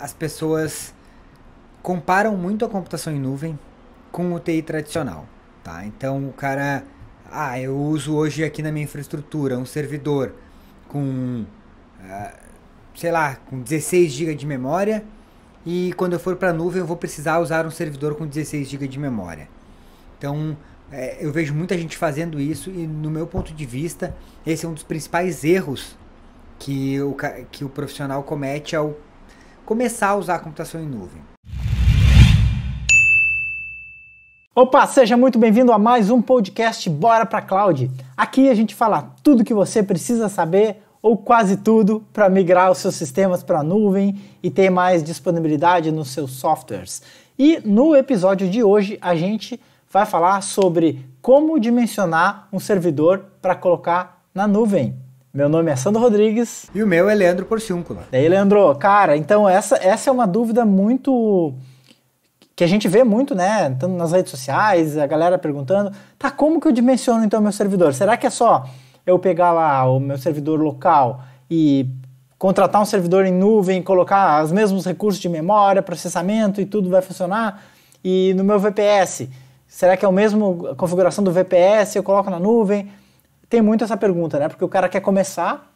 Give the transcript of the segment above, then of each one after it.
as pessoas comparam muito a computação em nuvem com o TI tradicional, tá? Então o cara, ah, eu uso hoje aqui na minha infraestrutura um servidor com, ah, sei lá, com 16 GB de memória e quando eu for para a nuvem eu vou precisar usar um servidor com 16 GB de memória. Então é, eu vejo muita gente fazendo isso e no meu ponto de vista esse é um dos principais erros que o, que o profissional comete ao começar a usar a computação em nuvem. Opa, seja muito bem-vindo a mais um podcast Bora para Cloud. Aqui a gente fala tudo que você precisa saber ou quase tudo para migrar os seus sistemas para a nuvem e ter mais disponibilidade nos seus softwares. E no episódio de hoje a gente vai falar sobre como dimensionar um servidor para colocar na nuvem. Meu nome é Sandro Rodrigues. E o meu é Leandro Porciúncula. aí, Leandro, cara, então essa, essa é uma dúvida muito. que a gente vê muito, né? Tanto nas redes sociais, a galera perguntando: tá, como que eu dimensiono então meu servidor? Será que é só eu pegar lá o meu servidor local e contratar um servidor em nuvem, colocar os mesmos recursos de memória, processamento e tudo vai funcionar? E no meu VPS, será que é o mesmo configuração do VPS? Eu coloco na nuvem? tem muito essa pergunta, né? Porque o cara quer começar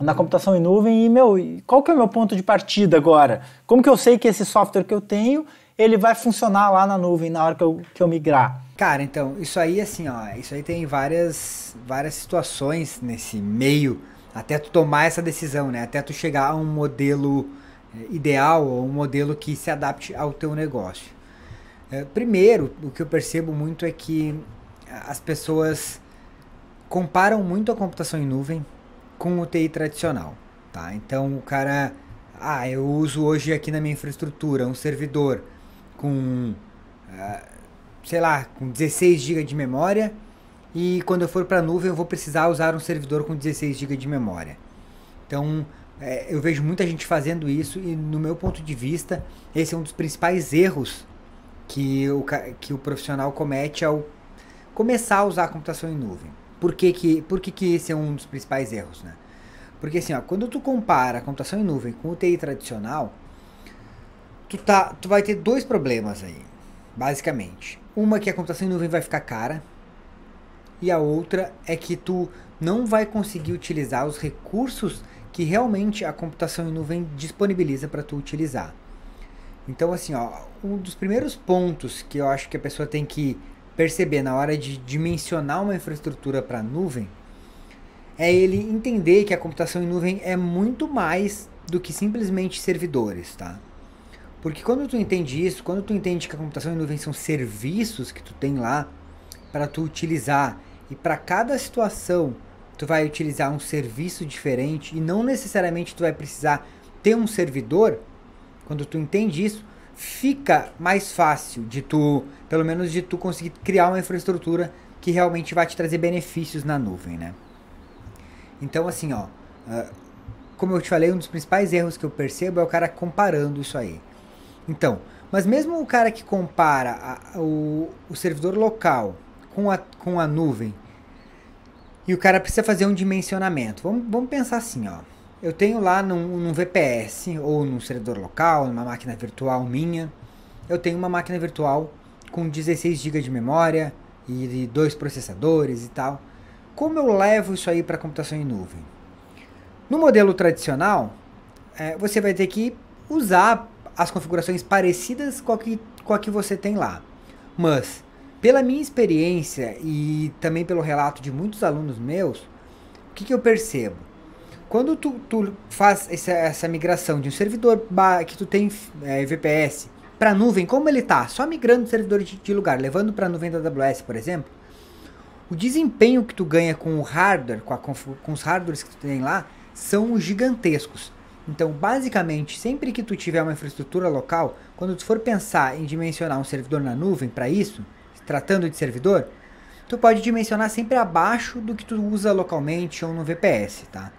na computação em nuvem e, meu, qual que é o meu ponto de partida agora? Como que eu sei que esse software que eu tenho, ele vai funcionar lá na nuvem na hora que eu, que eu migrar? Cara, então, isso aí, assim, ó, isso aí tem várias, várias situações nesse meio, até tu tomar essa decisão, né? Até tu chegar a um modelo eh, ideal ou um modelo que se adapte ao teu negócio. Eh, primeiro, o que eu percebo muito é que as pessoas comparam muito a computação em nuvem com o TI tradicional, tá? Então o cara, ah, eu uso hoje aqui na minha infraestrutura um servidor com, ah, sei lá, com 16 GB de memória e quando eu for para a nuvem eu vou precisar usar um servidor com 16 GB de memória. Então é, eu vejo muita gente fazendo isso e no meu ponto de vista esse é um dos principais erros que o, que o profissional comete ao começar a usar a computação em nuvem. Por que que, por que que esse é um dos principais erros, né? Porque assim, ó, quando tu compara a computação em nuvem com o TI tradicional, tu, tá, tu vai ter dois problemas aí, basicamente. Uma é que a computação em nuvem vai ficar cara, e a outra é que tu não vai conseguir utilizar os recursos que realmente a computação em nuvem disponibiliza para tu utilizar. Então, assim, ó, um dos primeiros pontos que eu acho que a pessoa tem que perceber na hora de dimensionar uma infraestrutura para nuvem é ele entender que a computação em nuvem é muito mais do que simplesmente servidores, tá? Porque quando tu entende isso, quando tu entende que a computação em nuvem são serviços que tu tem lá para tu utilizar e para cada situação tu vai utilizar um serviço diferente e não necessariamente tu vai precisar ter um servidor, quando tu entende isso, fica mais fácil de tu, pelo menos de tu conseguir criar uma infraestrutura que realmente vai te trazer benefícios na nuvem, né? Então, assim, ó, ah, como eu te falei, um dos principais erros que eu percebo é o cara comparando isso aí. Então, mas mesmo o cara que compara a, o, o servidor local com a, com a nuvem e o cara precisa fazer um dimensionamento, vamos, vamos pensar assim, ó eu tenho lá num, num VPS ou num servidor local, numa máquina virtual minha, eu tenho uma máquina virtual com 16 GB de memória e dois processadores e tal. Como eu levo isso aí para computação em nuvem? No modelo tradicional, é, você vai ter que usar as configurações parecidas com a, que, com a que você tem lá. Mas, pela minha experiência e também pelo relato de muitos alunos meus, o que, que eu percebo? Quando tu, tu faz essa, essa, migração de um servidor que tu tem é, VPS para nuvem, como ele está só migrando o servidor de, de lugar, levando para a nuvem da AWS, por exemplo, o desempenho que tu ganha com o hardware, com, a, com os hardwares que tu tem lá, são gigantescos. Então, basicamente, sempre que tu tiver uma infraestrutura local, quando tu for pensar em dimensionar um servidor na nuvem para isso, tratando de servidor, tu pode dimensionar sempre abaixo do que tu usa localmente ou no VPS, tá?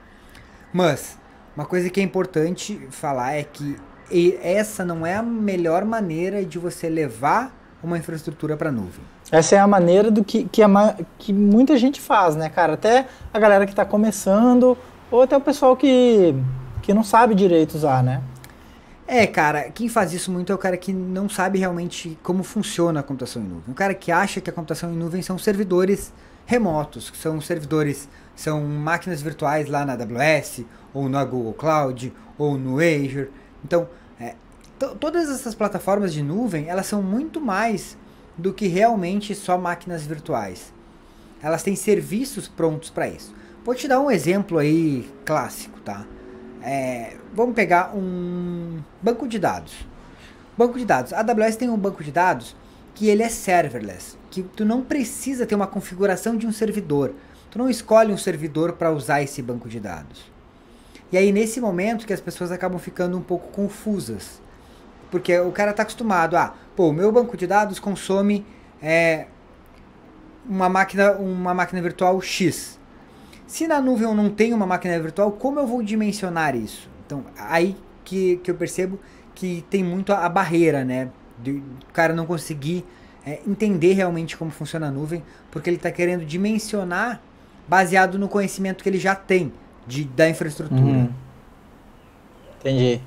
Mas, uma coisa que é importante falar é que essa não é a melhor maneira de você levar uma infraestrutura para a nuvem. Essa é a maneira do que, que, a, que muita gente faz, né, cara? Até a galera que está começando, ou até o pessoal que, que não sabe direito usar, né? É, cara, quem faz isso muito é o cara que não sabe realmente como funciona a computação em nuvem. O cara que acha que a computação em nuvem são servidores remotos, que são servidores, são máquinas virtuais lá na AWS, ou na Google Cloud, ou no Azure. Então, é, todas essas plataformas de nuvem, elas são muito mais do que realmente só máquinas virtuais. Elas têm serviços prontos para isso. Vou te dar um exemplo aí clássico, tá? É, vamos pegar um banco de dados. Banco de dados. A AWS tem um banco de dados que ele é serverless que tu não precisa ter uma configuração de um servidor. Tu não escolhe um servidor para usar esse banco de dados. E aí nesse momento que as pessoas acabam ficando um pouco confusas. Porque o cara está acostumado a, pô, o meu banco de dados consome é, uma, máquina, uma máquina virtual X. Se na nuvem eu não tenho uma máquina virtual, como eu vou dimensionar isso? Então, aí que, que eu percebo que tem muito a, a barreira, né? De, o cara não conseguir é, entender realmente como funciona a nuvem, porque ele está querendo dimensionar baseado no conhecimento que ele já tem de, da infraestrutura. Uhum. Entendi.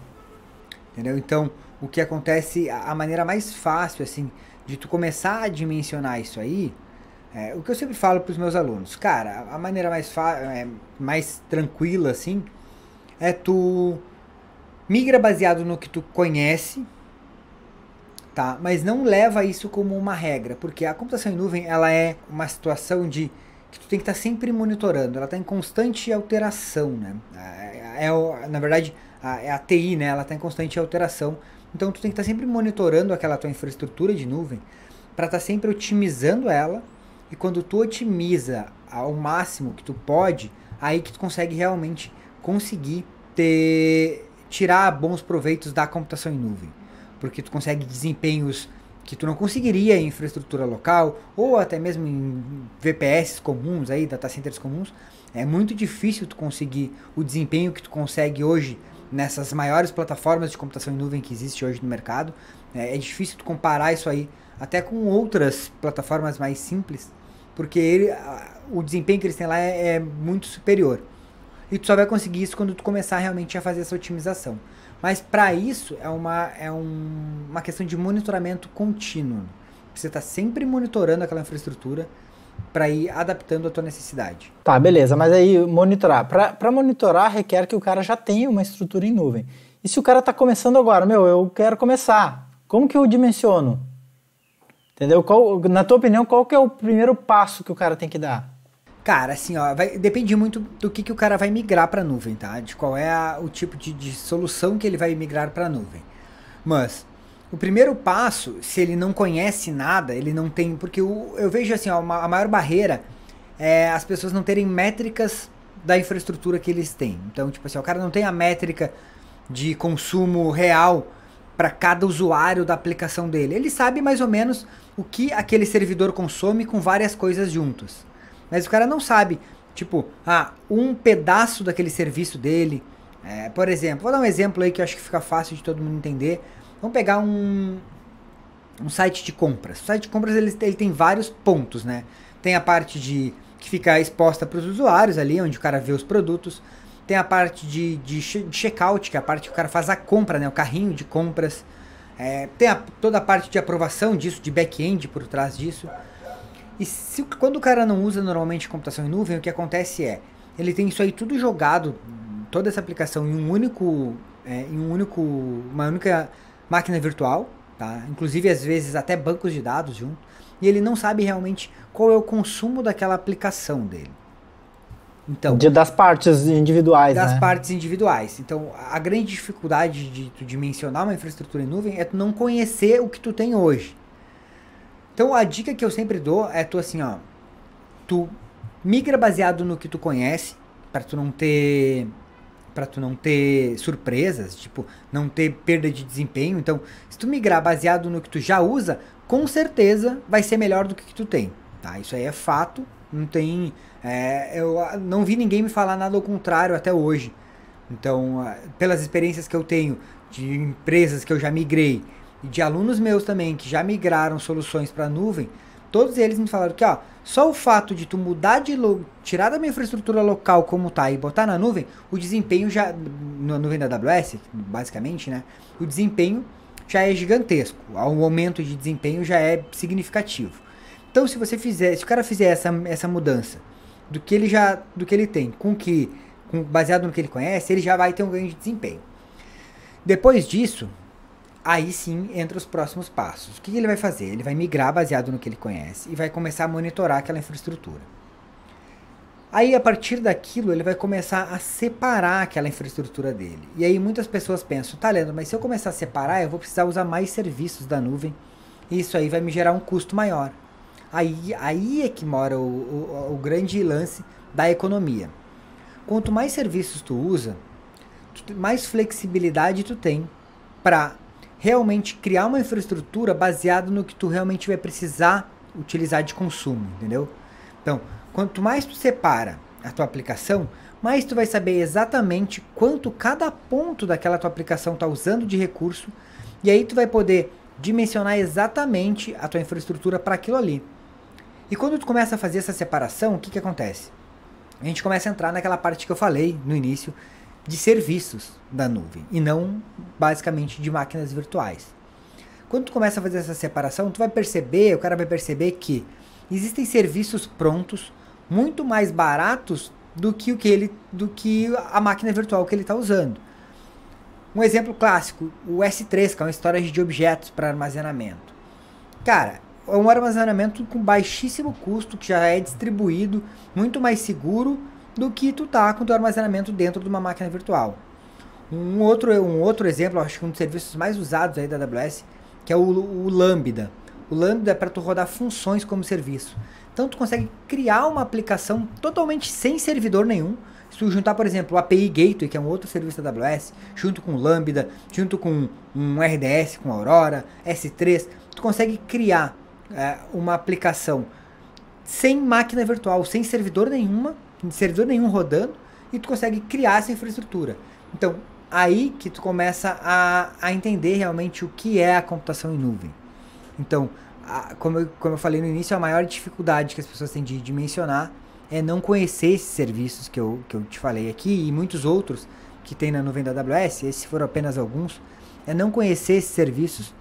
Entendeu? Então, o que acontece, a, maneira mais fácil, assim, de tu começar a dimensionar isso aí, é, o que eu sempre falo para os meus alunos, cara, a maneira mais, é, mais tranquila, assim, é tu migra baseado no que tu conhece, tá? Mas não leva isso como uma regra, porque a computação em nuvem ela é uma situação de que tu tem que estar tá sempre monitorando, ela está em constante alteração, né? É, é na verdade, a, é a TI, né? Ela está em constante alteração, então tu tem que estar tá sempre monitorando aquela tua infraestrutura de nuvem para estar tá sempre otimizando ela e quando tu otimiza ao máximo que tu pode, aí que tu consegue realmente conseguir ter tirar bons proveitos da computação em nuvem porque tu consegue desempenhos que tu não conseguiria em infraestrutura local ou até mesmo em VPS comuns aí, data centers comuns, é muito difícil tu conseguir o desempenho que tu consegue hoje nessas maiores plataformas de computação em nuvem que existe hoje no mercado. É, é difícil tu comparar isso aí até com outras plataformas mais simples, porque ele, o desempenho que eles têm lá é, é muito superior. E tu só vai conseguir isso quando tu começar realmente a fazer essa otimização. Mas para isso é, uma, é um, uma questão de monitoramento contínuo. Você está sempre monitorando aquela infraestrutura para ir adaptando a tua necessidade. Tá, beleza, mas aí monitorar. Para monitorar requer que o cara já tenha uma estrutura em nuvem. E se o cara está começando agora, meu, eu quero começar, como que eu dimensiono? Entendeu? Qual, na tua opinião, qual que é o primeiro passo que o cara tem que dar? Cara, assim, ó, vai, depende muito do que, que o cara vai migrar para nuvem, tá? De qual é a, o tipo de, de, solução que ele vai migrar para nuvem. Mas o primeiro passo, se ele não conhece nada, ele não tem, porque o, eu vejo assim, ó, uma, a maior barreira é as pessoas não terem métricas da infraestrutura que eles têm. Então, tipo assim, ó, o cara não tem a métrica de consumo real para cada usuário da aplicação dele. Ele sabe mais ou menos o que aquele servidor consome com várias coisas juntas. Mas o cara não sabe, tipo, ah, um pedaço daquele serviço dele. É, por exemplo, vou dar um exemplo aí que eu acho que fica fácil de todo mundo entender. Vamos pegar um, um site de compras. O site de compras ele, ele tem vários pontos, né? Tem a parte de que fica exposta para os usuários ali, onde o cara vê os produtos. Tem a parte de, de, de checkout, que é a parte que o cara faz a compra, né? O carrinho de compras. É, tem a, toda a parte de aprovação disso, de back-end por trás disso. E se, quando o cara não usa normalmente computação em nuvem, o que acontece é, ele tem isso aí tudo jogado, toda essa aplicação em um único, é, em um único, uma única máquina virtual, tá? Inclusive às vezes até bancos de dados junto, e ele não sabe realmente qual é o consumo daquela aplicação dele. Então, de, das partes individuais, Das né? partes individuais. Então, a grande dificuldade de dimensionar uma infraestrutura em nuvem é tu não conhecer o que tu tem hoje. Então a dica que eu sempre dou é tu assim, ó, tu migra baseado no que tu conhece, para tu não ter para tu não ter surpresas, tipo, não ter perda de desempenho. Então, se tu migrar baseado no que tu já usa, com certeza vai ser melhor do que, que tu tem, tá? Isso aí é fato, não tem é, eu ah, não vi ninguém me falar nada ao contrário até hoje. Então, ah, pelas experiências que eu tenho de empresas que eu já migrei, e de alunos meus também que já migraram soluções para a nuvem, todos eles me falaram que ó, só o fato de tu mudar de tirar da minha infraestrutura local como tá e botar na nuvem, o desempenho já na nuvem da AWS, basicamente, né? O desempenho já é gigantesco. O aumento de desempenho já é significativo. Então, se você fizer, se o cara fizer essa, essa mudança do que ele já do que ele tem, com que com, baseado no que ele conhece, ele já vai ter um ganho de desempenho. Depois disso, aí sim entra os próximos passos. O que ele vai fazer? Ele vai migrar baseado no que ele conhece e vai começar a monitorar aquela infraestrutura. Aí, a partir daquilo, ele vai começar a separar aquela infraestrutura dele. E aí, muitas pessoas pensam: tá, lendo mas se eu começar a separar, eu vou precisar usar mais serviços da nuvem. E isso aí vai me gerar um custo maior. Aí, aí é que mora o, o, o grande lance da economia. Quanto mais serviços tu usa, mais flexibilidade tu tem para realmente criar uma infraestrutura baseada no que tu realmente vai precisar utilizar de consumo, entendeu? Então, quanto mais tu separa a tua aplicação, mais tu vai saber exatamente quanto cada ponto daquela tua aplicação está usando de recurso, e aí tu vai poder dimensionar exatamente a tua infraestrutura para aquilo ali. E quando tu começa a fazer essa separação, o que, que acontece? A gente começa a entrar naquela parte que eu falei no início, de serviços da nuvem e não basicamente de máquinas virtuais. Quando tu começa a fazer essa separação, tu vai perceber, o cara vai perceber que existem serviços prontos muito mais baratos do que o que ele do que a máquina virtual que ele está usando. Um exemplo clássico, o S3, que é um storage de objetos para armazenamento. Cara, é um armazenamento com baixíssimo custo que já é distribuído, muito mais seguro do que tu tá com o teu armazenamento dentro de uma máquina virtual. Um outro, um outro exemplo, acho que um dos serviços mais usados aí da AWS, que é o, o Lambda. O Lambda é para tu rodar funções como serviço. Então tu consegue criar uma aplicação totalmente sem servidor nenhum. Se tu juntar, por exemplo, o API Gateway, que é um outro serviço da AWS, junto com o Lambda, junto com um RDS, com Aurora, S3, tu consegue criar é, uma aplicação sem máquina virtual, sem servidor nenhuma, servidor nenhum rodando e tu consegue criar essa infraestrutura. Então, aí que tu começa a, a entender realmente o que é a computação em nuvem. Então, a, como, eu, como eu falei no início, a maior dificuldade que as pessoas têm de dimensionar é não conhecer esses serviços que eu, que eu te falei aqui e muitos outros que tem na nuvem da AWS, esses foram apenas alguns, é não conhecer esses serviços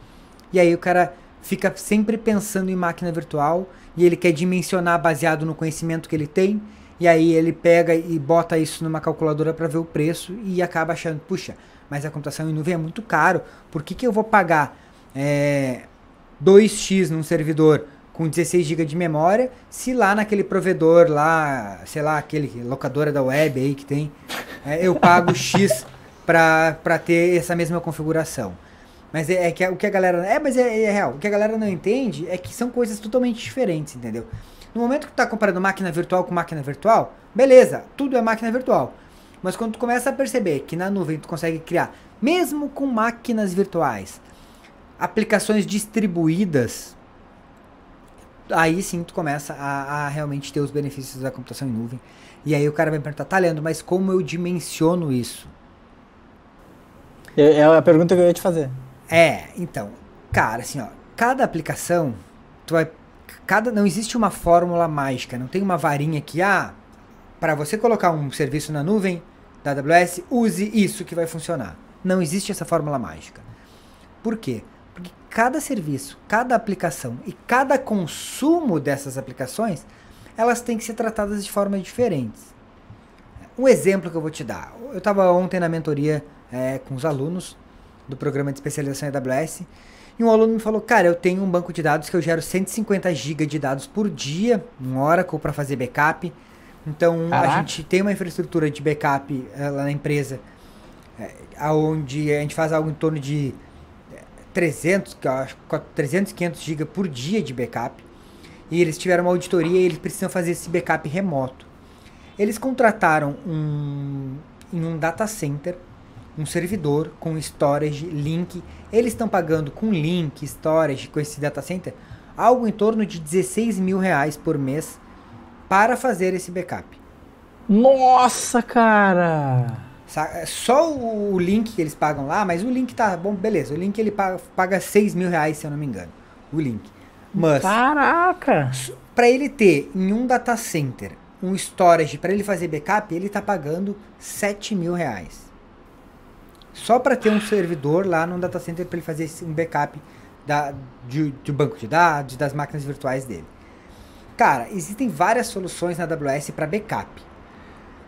e aí o cara fica sempre pensando em máquina virtual e ele quer dimensionar baseado no conhecimento que ele tem e aí ele pega e bota isso numa calculadora para ver o preço e acaba achando, puxa, mas a computação em nuvem é muito caro, por que, que eu vou pagar é, 2x num servidor com 16 GB de memória se lá naquele provedor lá, sei lá, aquele locadora da web aí que tem, é, eu pago x para ter essa mesma configuração. Mas é, é, que o que a galera. É, mas é, é real. O que a galera não entende é que são coisas totalmente diferentes, entendeu? No momento que tu está comparando máquina virtual com máquina virtual, beleza, tudo é máquina virtual. Mas quando tu começa a perceber que na nuvem tu consegue criar, mesmo com máquinas virtuais, aplicações distribuídas, aí sim tu começa a, a, realmente ter os benefícios da computação em nuvem. E aí o cara vai perguntar, tá lendo? mas como eu dimensiono isso? É, é a pergunta que eu ia te fazer. É, então, cara, assim, ó, cada aplicação, tu vai cada não existe uma fórmula mágica, não tem uma varinha que ah, para você colocar um serviço na nuvem da AWS, use isso que vai funcionar. Não existe essa fórmula mágica. Por quê? Porque cada serviço, cada aplicação e cada consumo dessas aplicações, elas têm que ser tratadas de formas diferentes. Um exemplo que eu vou te dar. Eu estava ontem na mentoria é, com os alunos do programa de especialização em AWS e um aluno me falou, cara, eu tenho um banco de dados que eu gero 150 GB de dados por dia, um Oracle para fazer backup. Então a gente tem uma infraestrutura de backup é, lá na empresa, é, aonde a gente faz algo em torno de 300, eh, acho, 300, 500 GB por dia de backup. E eles tiveram uma auditoria e eles precisam fazer esse backup remoto. Eles contrataram um, em um data center um servidor com storage, link. Eles estão pagando com link, storage, com esse data center, algo em torno de 16 mil reais por mês para fazer esse backup. Nossa, cara! É, só o link que eles pagam lá, mas o link tá bom, beleza. O link ele paga, paga 6 mil reais, se eu não me engano. O link. Mas. Caraca! Para ele ter em um data center um storage para ele fazer backup, ele tá pagando 7 mil reais só para ter um servidor lá no data center para ele fazer um backup da, de, de banco de dados, das máquinas virtuais dele. Cara, existem várias soluções na AWS para backup.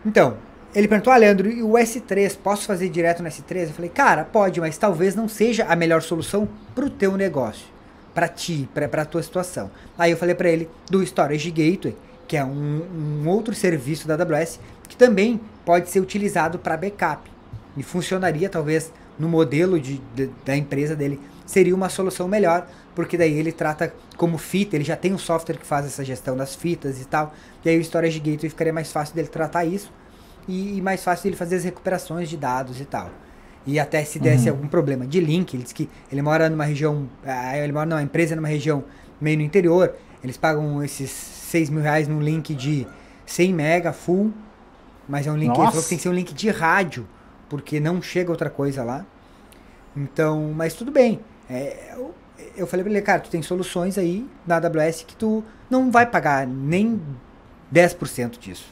Então, ele perguntou, ah, Leandro, e o S3, posso fazer direto no S3? Eu falei, cara, pode, mas talvez não seja a melhor solução para o teu negócio, para ti, para a tua situação. Aí eu falei para ele do Storage Gateway, que é um, um outro serviço da AWS, que também pode ser utilizado para backup e funcionaria talvez no modelo de, de, da empresa dele, seria uma solução melhor, porque daí ele trata como fita, ele já tem um software que faz essa gestão das fitas e tal, e aí o Storage Gateway ficaria mais fácil dele tratar isso e, e mais fácil ele fazer as recuperações de dados e tal. E até se desse uhum. algum problema de link, ele diz que ele mora numa região, ah, ele mora numa empresa numa região meio no interior, eles pagam esses 6 mil reais num link de 100 mega full, mas é um link, tem que ser um link de rádio, porque não chega outra coisa lá. Então, mas tudo bem. É, eu, eu falei pra ele, cara, tu tem soluções aí na AWS que tu não vai pagar nem 10% disso.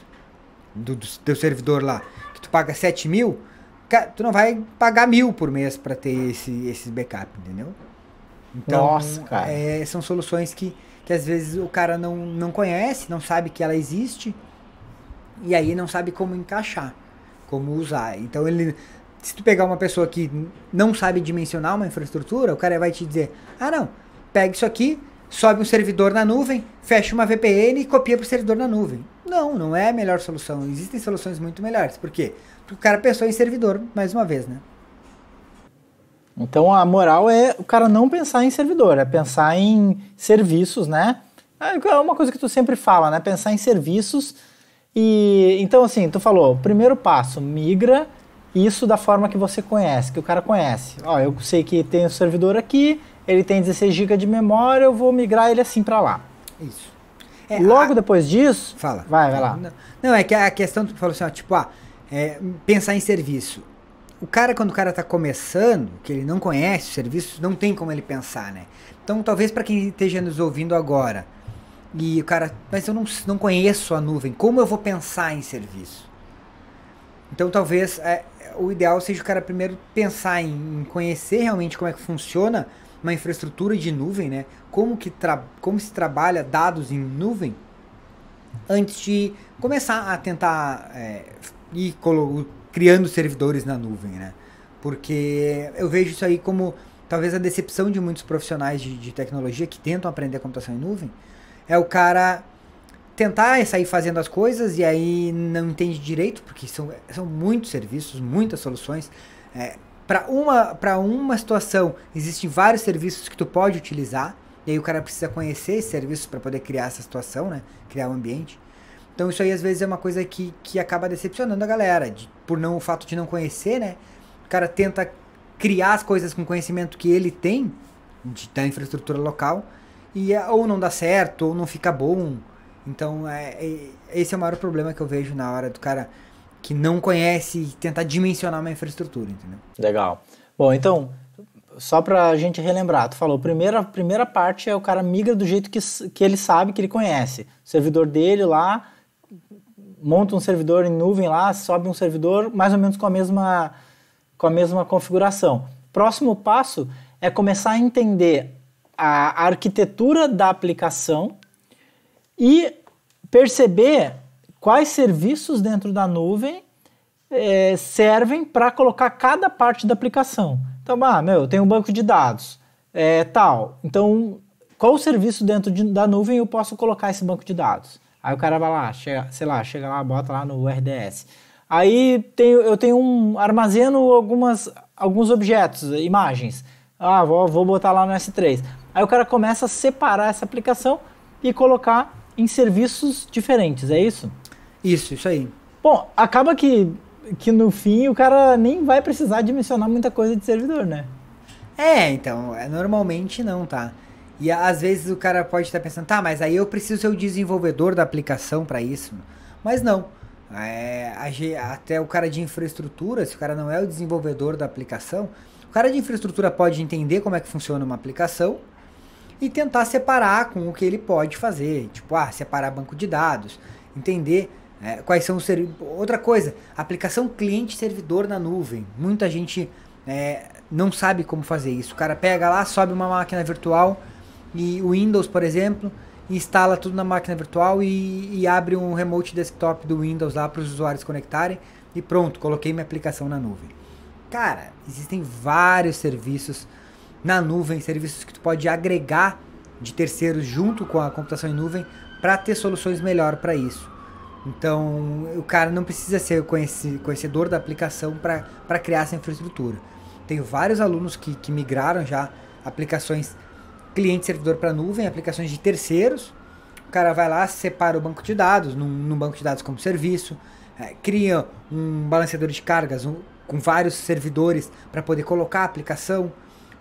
Do, do teu servidor lá. Que tu paga 7 mil, tu não vai pagar mil por mês para ter esse, esses backup, entendeu? Então, Nossa, cara. É, são soluções que, que às vezes o cara não, não conhece, não sabe que ela existe, e aí não sabe como encaixar como usar. Então ele se tu pegar uma pessoa que não sabe dimensionar uma infraestrutura, o cara vai te dizer: "Ah, não, pega isso aqui, sobe um servidor na nuvem, fecha uma VPN e copia para o servidor na nuvem". Não, não é a melhor solução. Existem soluções muito melhores. Por quê? Porque o cara pensou em servidor mais uma vez, né? Então a moral é o cara não pensar em servidor, é pensar em serviços, né? É uma coisa que tu sempre fala, né? Pensar em serviços e então, assim, tu falou, primeiro passo, migra isso da forma que você conhece, que o cara conhece. Ó, eu sei que tem o um servidor aqui, ele tem 16 GB de memória, eu vou migrar ele assim para lá. Isso. É, é, Logo a... depois disso. Fala. Vai, vai lá. Não, é que a questão que tu falou assim, ó, tipo, ah, é, pensar em serviço. O cara, quando o cara está começando, que ele não conhece o serviço, não tem como ele pensar, né? Então, talvez para quem esteja nos ouvindo agora, e o cara, mas eu não, não conheço a nuvem, como eu vou pensar em serviço? Então talvez é, o ideal seja o cara primeiro pensar em, em, conhecer realmente como é que funciona uma infraestrutura de nuvem, né? Como, que como se trabalha dados em nuvem, antes de começar a tentar é, ir criando servidores na nuvem, né? Porque eu vejo isso aí como talvez a decepção de muitos profissionais de, de tecnologia que tentam aprender computação em nuvem, é o cara tentar sair fazendo as coisas e aí não entende direito, porque são, são muitos serviços, muitas soluções. É, para uma, para uma situação, existem vários serviços que tu pode utilizar, e aí o cara precisa conhecer esses serviços para poder criar essa situação, né? Criar o um ambiente. Então isso aí às vezes é uma coisa que, que acaba decepcionando a galera, de, por não o fato de não conhecer, né? O cara tenta criar as coisas com o conhecimento que ele tem de, da infraestrutura local, e é, ou não dá certo, ou não fica bom. Então, é, é, esse é o maior problema que eu vejo na hora do cara que não conhece e tentar dimensionar uma infraestrutura, entendeu? Legal. Bom, então, só pra gente relembrar, tu falou, primeira, primeira parte é o cara migra do jeito que, que ele sabe, que ele conhece. O servidor dele lá, monta um servidor em nuvem lá, sobe um servidor mais ou menos com a mesma, com a mesma configuração. Próximo passo é começar a entender a arquitetura da aplicação e perceber quais serviços dentro da nuvem é, servem para colocar cada parte da aplicação. Então, ah, meu, eu tenho um banco de dados, é, tal. Então, qual serviço dentro de, da nuvem eu posso colocar esse banco de dados? Aí o cara vai lá, chega, sei lá, chega lá, bota lá no RDS. Aí eu tenho um armazeno algumas, alguns objetos, imagens. Ah, vou, vou botar lá no S3. Aí o cara começa a separar essa aplicação e colocar em serviços diferentes, é isso? Isso, isso aí. Bom, acaba que, que no fim o cara nem vai precisar dimensionar muita coisa de servidor, né? É, então, é, normalmente não, tá? E às vezes o cara pode estar pensando, tá, mas aí eu preciso ser o desenvolvedor da aplicação para isso. Mas não. É, até o cara de infraestrutura, se o cara não é o desenvolvedor da aplicação, o cara de infraestrutura pode entender como é que funciona uma aplicação, e tentar separar com o que ele pode fazer, tipo, ah, separar banco de dados, entender é, quais são os serviços. outra coisa, aplicação cliente-servidor na nuvem. Muita gente é, não sabe como fazer isso. O cara pega lá, sobe uma máquina virtual e o Windows, por exemplo, instala tudo na máquina virtual e, e abre um remote desktop do Windows lá para os usuários conectarem e pronto, coloquei minha aplicação na nuvem. Cara, existem vários serviços na nuvem, serviços que tu pode agregar de terceiros junto com a computação em nuvem para ter soluções melhor para isso. Então, o cara não precisa ser conhecedor da aplicação para criar essa infraestrutura. Tenho vários alunos que, que migraram já aplicações cliente-servidor para nuvem, aplicações de terceiros. O cara vai lá, separa o banco de dados, num, num banco de dados como serviço, é, cria um balanceador de cargas um, com vários servidores para poder colocar a aplicação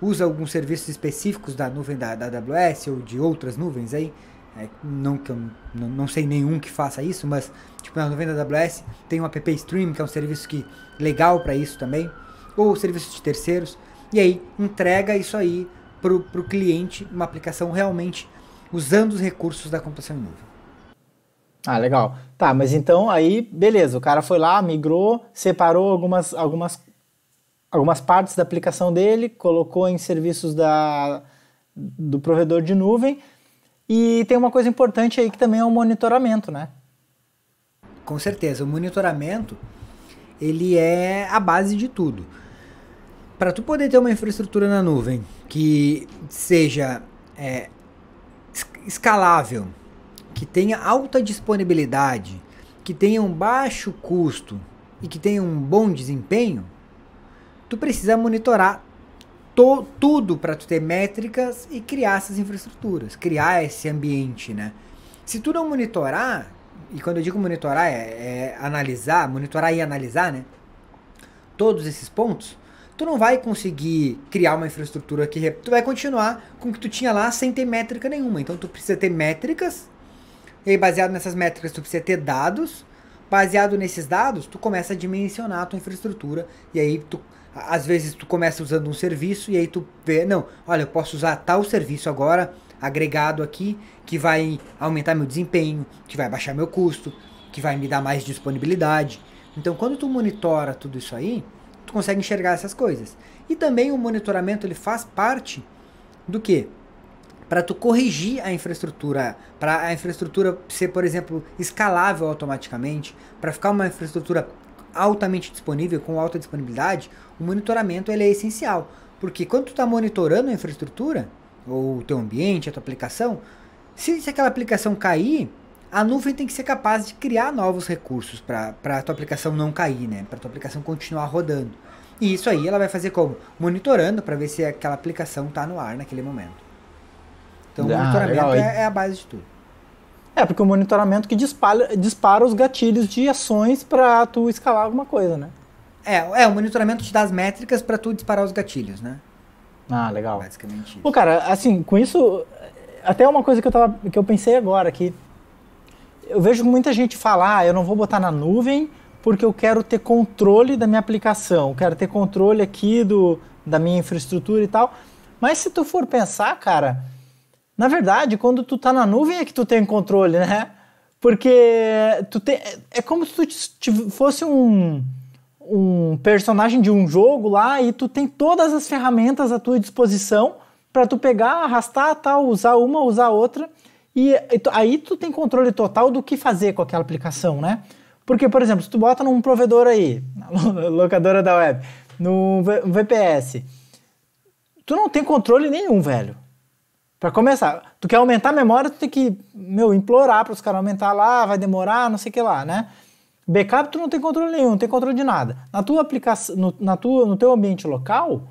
usa alguns serviços específicos da nuvem da, da AWS ou de outras nuvens aí. É, não que eu não, não, sei nenhum que faça isso, mas tipo na nuvem da AWS tem o app Stream, que é um serviço que legal para isso também, ou serviços de terceiros, e aí entrega isso aí para o cliente, uma aplicação realmente usando os recursos da computação em nuvem. Ah, legal. Tá, mas então aí, beleza, o cara foi lá, migrou, separou algumas, algumas algumas partes da aplicação dele, colocou em serviços da, do provedor de nuvem. E tem uma coisa importante aí que também é o monitoramento, né? Com certeza, o monitoramento ele é a base de tudo. Para tu poder ter uma infraestrutura na nuvem que seja é, escalável, que tenha alta disponibilidade, que tenha um baixo custo e que tenha um bom desempenho, tu precisa monitorar to, tudo para tu ter métricas e criar essas infraestruturas, criar esse ambiente, né? Se tu não monitorar, e quando eu digo monitorar é, é analisar, monitorar e analisar, né? Todos esses pontos, tu não vai conseguir criar uma infraestrutura que tu vai continuar com o que tu tinha lá sem ter métrica nenhuma. Então tu precisa ter métricas e aí, baseado nessas métricas tu precisa ter dados. Baseado nesses dados, tu começa a dimensionar a tua infraestrutura e aí tu às vezes tu começa usando um serviço e aí tu vê, não, olha, eu posso usar tal serviço agora agregado aqui que vai aumentar meu desempenho, que vai baixar meu custo, que vai me dar mais disponibilidade. Então, quando tu monitora tudo isso aí, tu consegue enxergar essas coisas. E também o monitoramento ele faz parte do quê Para tu corrigir a infraestrutura, para a infraestrutura ser, por exemplo, escalável automaticamente, para ficar uma infraestrutura altamente disponível, com alta disponibilidade, o monitoramento ele é essencial. Porque quando tu está monitorando a infraestrutura, ou o teu ambiente, a tua aplicação, se, se aquela aplicação cair, a nuvem tem que ser capaz de criar novos recursos para a tua aplicação não cair, né? Para a tua aplicação continuar rodando. E isso aí ela vai fazer como? Monitorando para ver se aquela aplicação está no ar naquele momento. Então, ah, monitoramento é, é a base de tudo. É, porque o monitoramento que dispara, dispara os gatilhos de ações para tu escalar alguma coisa, né? É, é o monitoramento te dá as métricas para tu disparar os gatilhos, né? Ah, legal. Basicamente isso. Pô, cara, assim, com isso, até uma coisa que eu, tava, que eu pensei agora aqui. Eu vejo muita gente falar, ah, eu não vou botar na nuvem porque eu quero ter controle da minha aplicação, quero ter controle aqui do, da minha infraestrutura e tal. Mas se tu for pensar, cara na verdade, quando tu tá na nuvem é que tu tem controle, né? Porque tu tem, é como se tu fosse um, um personagem de um jogo lá e tu tem todas as ferramentas à tua disposição para tu pegar, arrastar, tal, usar uma, usar outra. E aí tu tem controle total do que fazer com aquela aplicação, né? Porque, por exemplo, se tu bota num provedor aí, na locadora da web, no VPS, tu não tem controle nenhum, velho. Para começar, tu quer aumentar a memória, tu tem que, meu, implorar para os caras aumentar lá, vai demorar, não sei o que lá, né? Backup tu não tem controle nenhum, não tem controle de nada. Na tua aplicação, no, na tua, no teu ambiente local,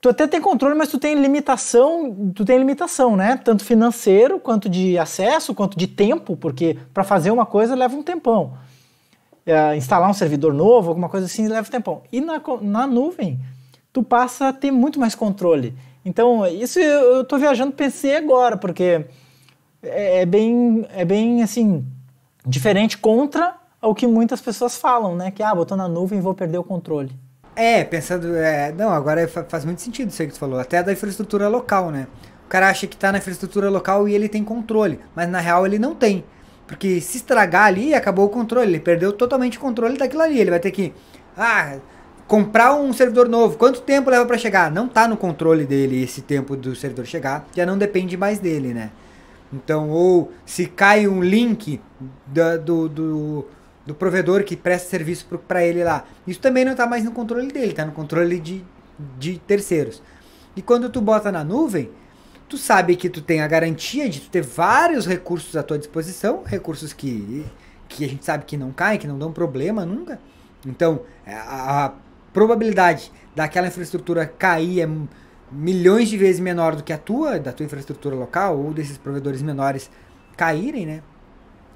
tu até tem controle, mas tu tem limitação, tu tem limitação, né? Tanto financeiro, quanto de acesso, quanto de tempo, porque para fazer uma coisa leva um tempão. É, instalar um servidor novo, alguma coisa assim, leva um tempão. E na, na nuvem, tu passa a ter muito mais controle. Então, isso eu estou viajando PC agora, porque é, é, bem, é bem, assim, diferente contra ao que muitas pessoas falam, né? Que, ah, botou na nuvem e vou perder o controle. É, pensando... É, não, agora faz muito sentido isso aí que tu falou. Até da infraestrutura local, né? O cara acha que está na infraestrutura local e ele tem controle, mas na real ele não tem. Porque se estragar ali, acabou o controle. Ele perdeu totalmente o controle daquilo ali. Ele vai ter que... Ah, comprar um servidor novo, quanto tempo leva para chegar? Não está no controle dele esse tempo do servidor chegar, já não depende mais dele, né? Então, ou se cai um link do, do, do, provedor que presta serviço para ele lá, isso também não está mais no controle dele, está no controle de, de terceiros. E quando tu bota na nuvem, tu sabe que tu tem a garantia de ter vários recursos à tua disposição, recursos que, que a gente sabe que não caem, que não dão problema nunca. Então, a probabilidade daquela infraestrutura cair é milhões de vezes menor do que a tua, da tua infraestrutura local ou desses provedores menores caírem, né?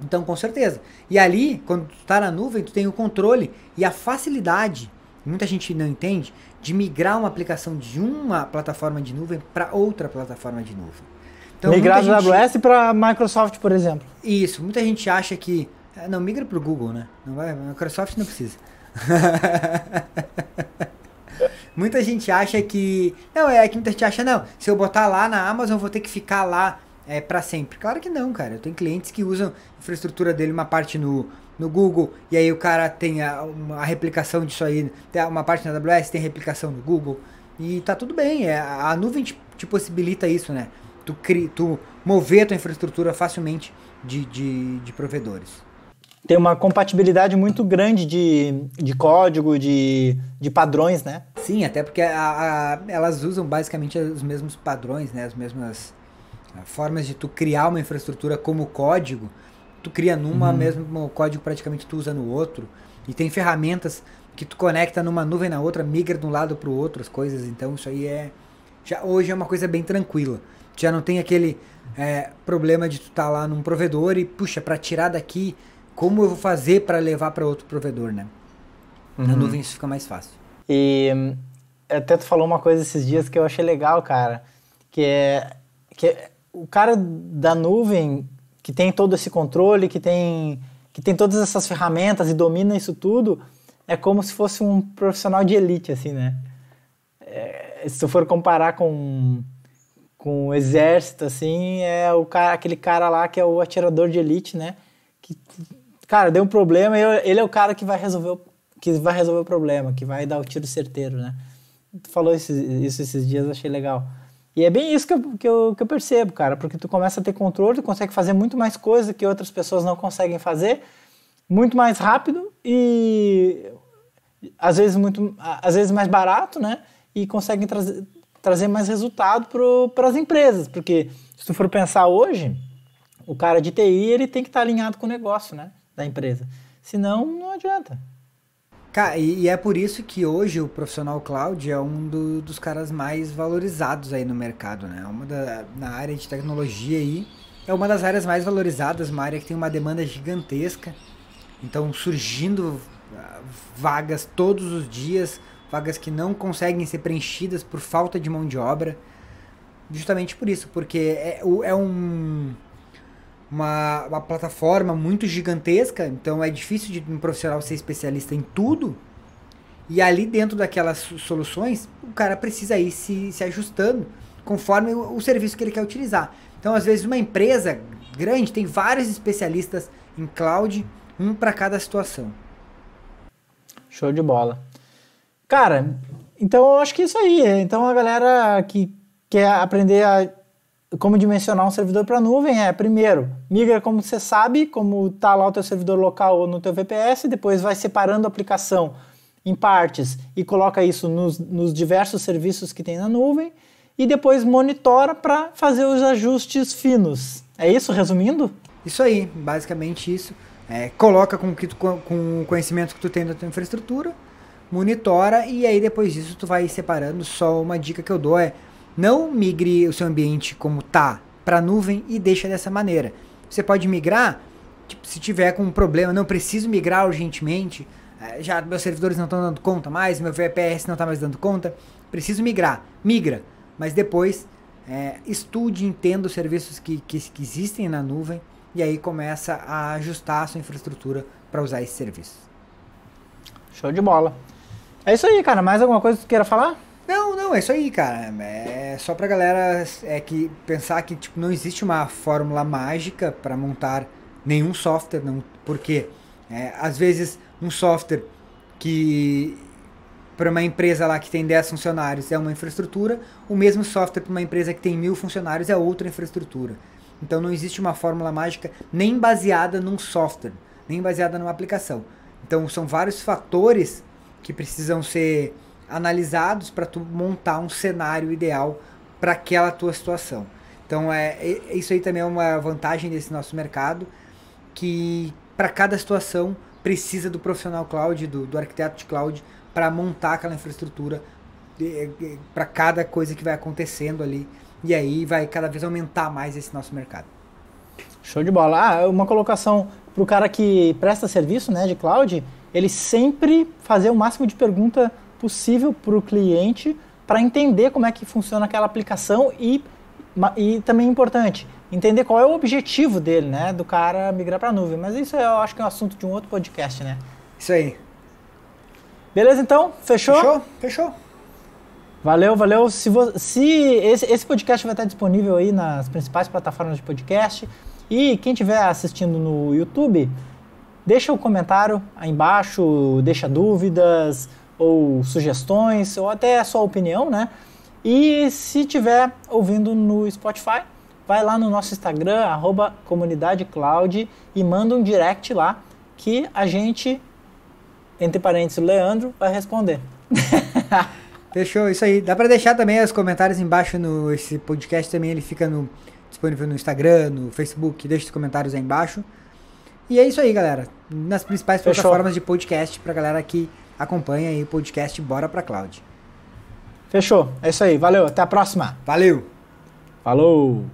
Então, com certeza. E ali, quando tu tá na nuvem, tu tem o controle e a facilidade, muita gente não entende, de migrar uma aplicação de uma plataforma de nuvem para outra plataforma de nuvem. Então, migrar do AWS para Microsoft, por exemplo. Isso, muita gente acha que eh, não migra para o Google, né? Não vai, Microsoft não precisa. Muita gente acha que. Não, é que muita gente acha, não. Se eu botar lá na Amazon, vou ter que ficar lá é, para sempre. Claro que não, cara. Eu tenho clientes que usam a infraestrutura dele, uma parte no, no Google, e aí o cara tem a, uma, a replicação disso aí. Tem uma parte na AWS, tem replicação no Google. E tá tudo bem. É, a nuvem te, te possibilita isso, né? Tu, cri, tu mover a tua infraestrutura facilmente de, de, de provedores tem uma compatibilidade muito grande de, de código, de, de padrões, né? Sim, até porque a, a, elas usam basicamente os mesmos padrões, né? As mesmas ah, formas de tu criar uma infraestrutura como código. Tu cria numa, uhum. mesmo o código praticamente tu usa no outro. E tem ferramentas que tu conecta numa nuvem na outra, migra de um lado para o outro as coisas. Então isso aí é... Já, hoje é uma coisa bem tranquila. Já não tem aquele é, problema de tu estar tá lá num provedor e, puxa, para tirar daqui como eu vou fazer para levar para outro provedor, né? Uhum. Na nuvem isso fica mais fácil. E hum, até tu falou uma coisa esses dias que eu achei legal, cara, que é que é, o cara da nuvem que tem todo esse controle, que tem que tem todas essas ferramentas e domina isso tudo, é como se fosse um profissional de elite, assim, né? É, se tu for comparar com com o exército, assim, é o cara, aquele cara lá que é o atirador de elite, né? Que Cara, deu um problema, ele é o cara que vai resolver o, que vai resolver o problema, que vai dar o tiro certeiro, né? Tu falou isso, isso esses dias, achei legal. E é bem isso que eu, que, eu, que eu percebo, cara, porque tu começa a ter controle, tu consegue fazer muito mais coisa que outras pessoas não conseguem fazer, muito mais rápido e às vezes muito às vezes mais barato, né? E conseguem trazer, trazer mais resultado para as empresas, porque se tu for pensar hoje, o cara de TI ele tem que estar tá alinhado com o negócio, né? da empresa. Senão, não adianta. Cara, e é por isso que hoje o profissional cloud é um do, dos caras mais valorizados aí no mercado, né? É uma da, na área de tecnologia aí, é uma das áreas mais valorizadas, uma área que tem uma demanda gigantesca. Então, surgindo ah, vagas todos os dias, vagas que não conseguem ser preenchidas por falta de mão de obra. Justamente por isso, porque é, é um uma, uma plataforma muito gigantesca, então é difícil de um profissional ser especialista em tudo. E ali dentro daquelas soluções, o cara precisa ir se, se ajustando conforme o, o serviço que ele quer utilizar. Então, às vezes, uma empresa grande tem vários especialistas em cloud, um para cada situação. Show de bola. Cara, então eu acho que é isso aí. Então a galera que quer aprender a como dimensionar um servidor para nuvem é, primeiro, migra como você sabe, como está lá o teu servidor local ou no teu VPS, depois vai separando a aplicação em partes e coloca isso nos, nos diversos serviços que tem na nuvem e depois monitora para fazer os ajustes finos. É isso, resumindo? Isso aí, basicamente isso. É, coloca com, que tu, com o conhecimento que tu tem da tua infraestrutura, monitora e aí depois disso tu vai separando. Só uma dica que eu dou é não migre o seu ambiente como tá para nuvem e deixa dessa maneira. Você pode migrar, tipo, se tiver com um problema, não preciso migrar urgentemente, eh, já meus servidores não estão dando conta mais, meu VPS não está mais dando conta, preciso migrar, migra, mas depois é, estude, entenda os serviços que, que, que existem na nuvem e aí começa a ajustar a sua infraestrutura para usar esses serviços. Show de bola. É isso aí, cara. Mais alguma coisa que tu queira falar? Não, não, é isso aí, cara. É só pra galera é que pensar que tipo, não existe uma fórmula mágica para montar nenhum software, não, porque é, às vezes um software que para uma empresa lá que tem 10 funcionários é uma infraestrutura, o mesmo software para uma empresa que tem mil funcionários é outra infraestrutura. Então não existe uma fórmula mágica nem baseada num software, nem baseada numa aplicação. Então são vários fatores que precisam ser analisados para tu montar um cenário ideal para aquela tua situação. Então é isso aí também é uma vantagem desse nosso mercado que para cada situação precisa do profissional cloud, do, do arquiteto de cloud para montar aquela infraestrutura para cada coisa que vai acontecendo ali e aí vai cada vez aumentar mais esse nosso mercado. Show de bola. Ah, uma colocação para o cara que presta serviço, né, de cloud, ele sempre fazer o máximo de pergunta possível para o cliente para entender como é que funciona aquela aplicação e, e também é importante, entender qual é o objetivo dele, né? Do cara migrar para a nuvem. Mas isso eu acho que é um assunto de um outro podcast, né? Isso aí. Beleza, então? Fechou? Fechou, fechou. Valeu, valeu. Se, vo... Se esse, esse podcast vai estar disponível aí nas principais plataformas de podcast. E quem estiver assistindo no YouTube, deixa o um comentário aí embaixo, deixa dúvidas, ou sugestões, ou até a sua opinião, né? E se tiver ouvindo no Spotify, vai lá no nosso Instagram, arroba e manda um direct lá que a gente, entre parênteses, Leandro, vai responder. Fechou, isso aí. Dá para deixar também os comentários embaixo no esse podcast também, ele fica no disponível no Instagram, no Facebook, deixa os comentários aí embaixo. E é isso aí, galera. Nas principais Fechou. plataformas de podcast pra galera que acompanha aí o podcast Bora Pra Cloud. Fechou. É isso aí. Valeu. Até a próxima. Valeu. Falou.